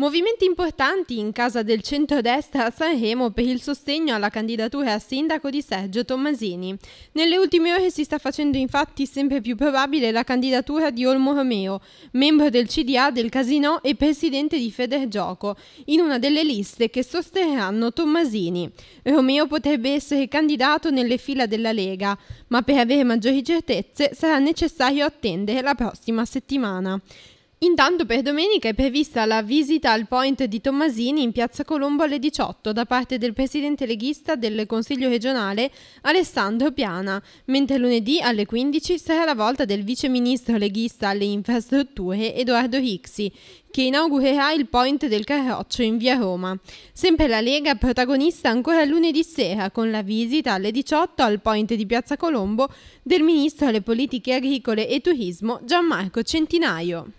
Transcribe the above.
Movimenti importanti in casa del centrodestra a Sanremo per il sostegno alla candidatura a sindaco di Sergio Tommasini. Nelle ultime ore si sta facendo infatti sempre più probabile la candidatura di Olmo Romeo, membro del CDA del Casinò e presidente di Federgioco, in una delle liste che sosterranno Tommasini. Romeo potrebbe essere candidato nelle fila della Lega, ma per avere maggiori certezze sarà necessario attendere la prossima settimana. Intanto per domenica è prevista la visita al point di Tommasini in piazza Colombo alle 18 da parte del presidente leghista del Consiglio regionale Alessandro Piana, mentre lunedì alle 15 sarà la volta del vice ministro leghista alle infrastrutture Edoardo Rixi, che inaugurerà il point del Carroccio in via Roma. Sempre la Lega protagonista ancora lunedì sera con la visita alle 18 al point di piazza Colombo del ministro alle politiche agricole e turismo Gianmarco Centinaio.